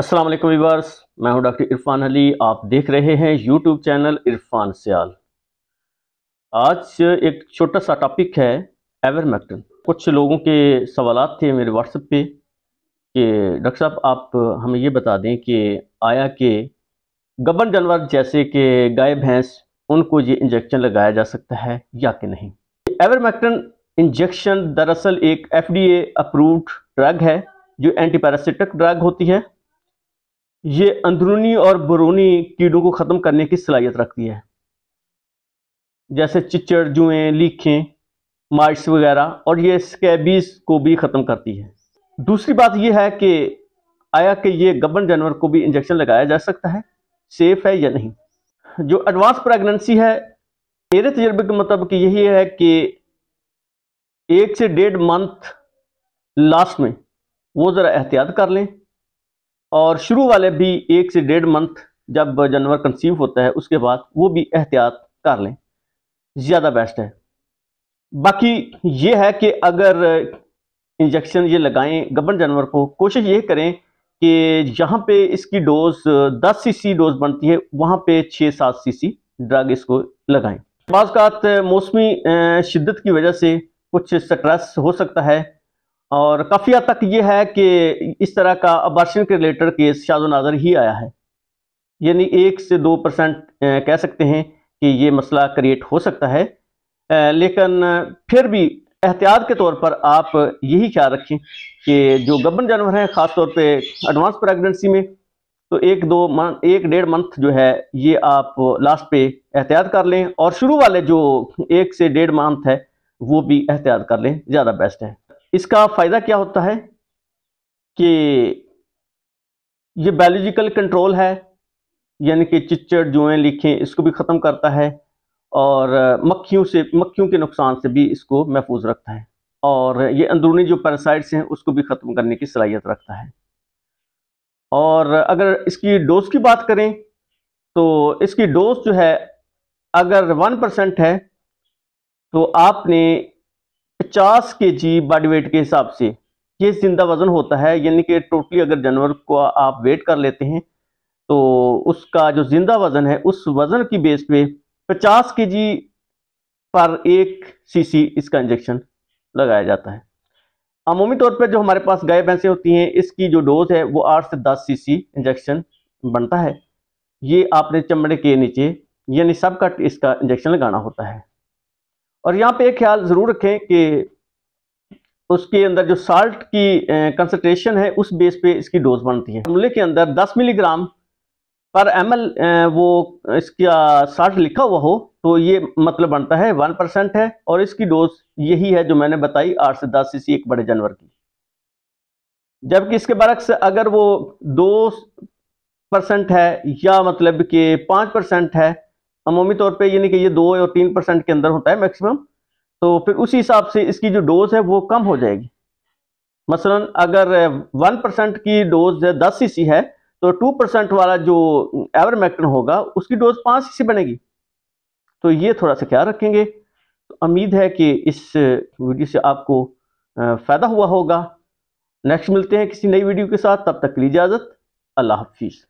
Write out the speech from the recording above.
Aslam viewers मैं हूं doctor Irfan Ali आप देख रहे हैं यूट्यूब चैनल इरफान सयाल आज एक छोटा सा टॉपिक है एवरमेक्टन कुछ लोगों के सवाल थे मेरे व्हाट्सएप पे कि डॉक्टर साहब आप हमें ये बता दें कि आया के गबन जानवर जैसे कि गाय भैंस उनको ये इंजेक्शन लगाया जा सकता है या कि नहीं एवरमैक्टन इंजेक्शन दरअसल एक एफडीए अप्रूव्ड ड्रग है जो एंटीपैरासिटिक ड्रग होती है ये अंदरूनी और बरूनी कीड़ों को ख़त्म करने की सलाहियत रखती है जैसे चिचड़ जुएँ लीखें मार्च वगैरह और ये स्कैबीज को भी ख़त्म करती है दूसरी बात यह है कि आया कि ये गबन जानवर को भी इंजेक्शन लगाया जा सकता है सेफ है या नहीं जो एडवांस प्रेगनेंसी है मेरे तजर्बे के मुताबिक यही है कि एक से डेढ़ मंथ लास्ट में वो ज़रा एहतियात कर लें और शुरू वाले भी एक से डेढ़ मंथ जब जानवर कंसीव होता है उसके बाद वो भी एहतियात कर लें ज़्यादा बेस्ट है बाकी ये है कि अगर इंजेक्शन ये लगाएं गबन जानवर को कोशिश ये करें कि जहाँ पे इसकी डोज 10 सीसी डोज बनती है वहाँ पे 6-7 सीसी ड्रग इसको लगाएं बाज़ात मौसमी शिद्दत की वजह से कुछ स्ट्रेस हो सकता है और काफ़ी हद तक ये है कि इस तरह का अबार्शन के रिलेटेड केस शाह नाजर ही आया है यानी एक से दो परसेंट कह सकते हैं कि ये मसला क्रिएट हो सकता है लेकिन फिर भी एहतियात के तौर पर आप यही ख्याल रखें कि जो गबन जानवर हैं ख़ास तौर पे एडवांस प्रेगनेंसी में तो एक दो मंथ एक डेढ़ मंथ जो है ये आप लास्ट पे एहतियात कर लें और शुरू वाले जो एक से डेढ़ मंथ है वो भी एहतियात कर लें ज़्यादा बेस्ट है इसका फ़ायदा क्या होता है कि ये बायोलॉजिकल कंट्रोल है यानी कि चिच्चड़ जुएँ लिखें इसको भी ख़त्म करता है और मक्खियों से मक्खियों के नुकसान से भी इसको महफूज रखता है और ये अंदरूनी जो पैरासाइट्स हैं उसको भी ख़त्म करने की सलाहियत रखता है और अगर इसकी डोज की बात करें तो इसकी डोज जो है अगर वन परसेंट है तो आपने पचास के जी बॉडी वेट के हिसाब से ये जिंदा वजन होता है यानी कि टोटली अगर जानवर को आप वेट कर लेते हैं तो उसका जो जिंदा वजन है उस वजन की बेस पे 50 के जी पर एक सीसी इसका इंजेक्शन लगाया जाता है अमूमी तौर पर जो हमारे पास गाय भैंसें होती हैं इसकी जो डोज है वो आठ से दस सीसी इंजेक्शन बनता है ये आपने चमड़े के नीचे यानी सब कट इसका इंजेक्शन लगाना होता है और यहाँ पे एक ख्याल ज़रूर रखें कि उसके अंदर जो साल्ट की कंसनट्रेशन है उस बेस पे इसकी डोज बनती है फॉर्मूले के अंदर 10 मिलीग्राम पर एम वो इसका साल्ट लिखा हुआ हो तो ये मतलब बनता है 1 परसेंट है और इसकी डोज यही है जो मैंने बताई 8 से 10 सीसी एक बड़े जानवर की जबकि इसके बरक्स अगर वो दो परसेंट है या मतलब कि पाँच परसेंट है अमूमी तौर पे यानी कि ये दो और तीन परसेंट के अंदर होता है मैक्सिमम तो फिर उसी हिसाब से इसकी जो डोज है वो कम हो जाएगी मसलन अगर वन परसेंट की डोज दस सी है तो टू परसेंट वाला जो एवरमेक्टिन होगा उसकी डोज पाँच सी बनेगी तो ये थोड़ा सा ख्याल रखेंगे तो उम्मीद है कि इस वीडियो से आपको फ़ायदा हुआ होगा नेक्स्ट मिलते हैं किसी नई वीडियो के साथ तब तक के लिए इजाज़त अल्लाह हाफिज़